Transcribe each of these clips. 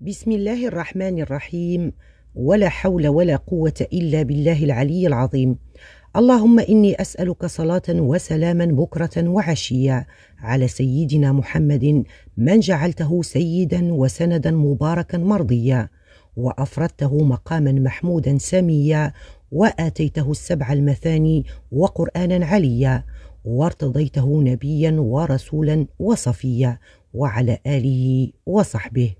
بسم الله الرحمن الرحيم ولا حول ولا قوة إلا بالله العلي العظيم. اللهم إني أسألك صلاة وسلاما بكرة وعشية على سيدنا محمد من جعلته سيدا وسندا مباركا مرضيا وأفردته مقاما محمودا سميا وآتيته السبع المثاني وقرآنا عليا وارتضيته نبيا ورسولا وصفيا وعلى آله وصحبه.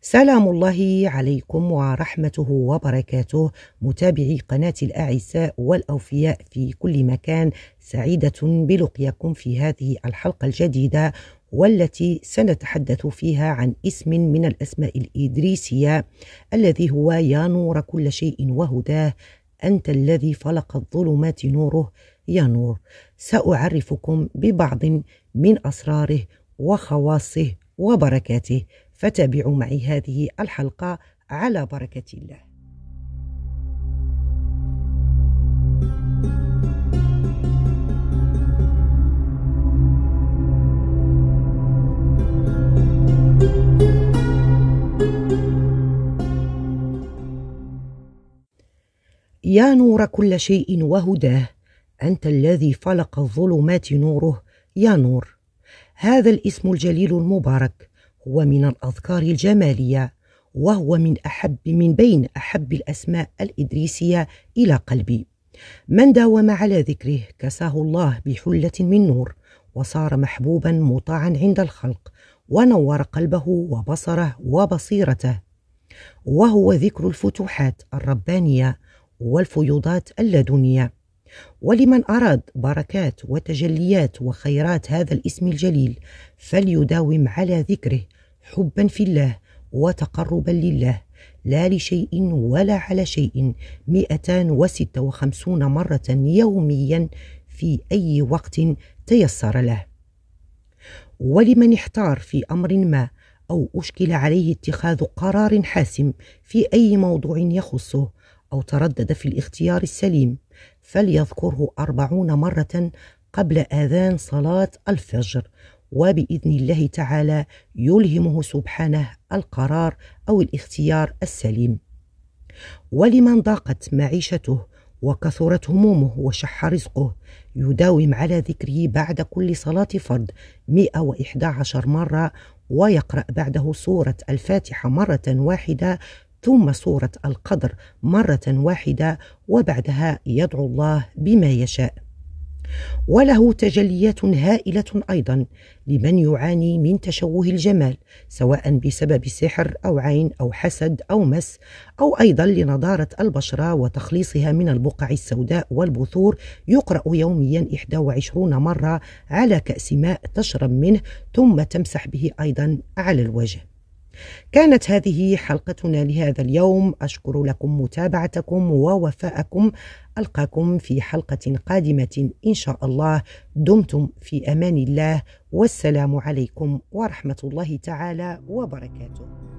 سلام الله عليكم ورحمته وبركاته متابعي قناة الأعزاء والأوفياء في كل مكان سعيدة بلقياكم في هذه الحلقة الجديدة والتي سنتحدث فيها عن اسم من الأسماء الإدريسية الذي هو يا نور كل شيء وهداه أنت الذي فلق الظلمات نوره يا نور سأعرفكم ببعض من أسراره وخواصه وبركاته فتابعوا معي هذه الحلقة على بركة الله يا نور كل شيء وهداه انت الذي فلق الظلمات نوره يا نور هذا الاسم الجليل المبارك ومن الأذكار الجمالية وهو من أحب من بين أحب الأسماء الإدريسية إلى قلبي من داوم على ذكره كساه الله بحلة من نور وصار محبوبا مطاعا عند الخلق ونور قلبه وبصره وبصيرته وهو ذكر الفتوحات الربانية والفيوضات اللدنيه ولمن أراد بركات وتجليات وخيرات هذا الاسم الجليل فليداوم على ذكره حبا في الله وتقربا لله لا لشيء ولا على شيء 256 مرة يوميا في أي وقت تيسر له ولمن احتار في أمر ما أو أشكل عليه اتخاذ قرار حاسم في أي موضوع يخصه أو تردد في الاختيار السليم فليذكره أربعون مرة قبل آذان صلاة الفجر وباذن الله تعالى يلهمه سبحانه القرار او الاختيار السليم ولمن ضاقت معيشته وكثرت همومه وشح رزقه يداوم على ذكره بعد كل صلاة فرض 111 مرة ويقرأ بعده سورة الفاتحة مرة واحدة ثم سورة القدر مرة واحدة وبعدها يدعو الله بما يشاء وله تجليات هائله ايضا لمن يعاني من تشوه الجمال سواء بسبب سحر او عين او حسد او مس او ايضا لنضاره البشره وتخليصها من البقع السوداء والبثور يقرا يوميا 21 مره على كاس ماء تشرب منه ثم تمسح به ايضا على الوجه كانت هذه حلقتنا لهذا اليوم اشكر لكم متابعتكم ووفاءكم القاكم في حلقه قادمه ان شاء الله دمتم في امان الله والسلام عليكم ورحمه الله تعالى وبركاته